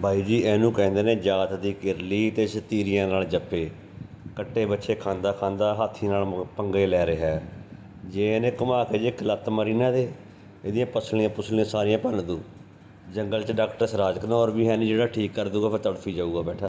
ਬਾਈ ਜੀ ਇਹਨੂੰ ਕਹਿੰਦੇ ਨੇ ਜਾਤ ਦੀ ਕਿਰਲੀ ਤੇ ਸ਼ਤੀਰੀਆਂ ਨਾਲ ਜੱਪੇ ਕੱਟੇ ਬੱਚੇ ਖਾਂਦਾ ਖਾਂਦਾ ਹਾਥੀ ਨਾਲ ਪੰਗੇ ਲੈ ਰਿਹਾ ਹੈ ਜੇ ਇਹਨੇ ਘੁਮਾ ਕੇ ਜੇ ਖਲਤ ਮਰੀ ਨਾ ਦੇ ਇਹਦੀਆਂ ਪਸਲੀਆਂ ਪੁਸਲੀਆਂ ਸਾਰੀਆਂ ਭੰਨ ਦੂ ਜੰਗਲ 'ਚ ਡਾਕਟਰ ਸਰਾਜ ਕਨੌਰ ਵੀ ਹੈ ਨਹੀਂ ਜਿਹੜਾ ਠੀਕ ਕਰ ਦੂਗਾ ਫਿਰ ਤੜਫੀ ਜਾਊਗਾ ਬੈਠਾ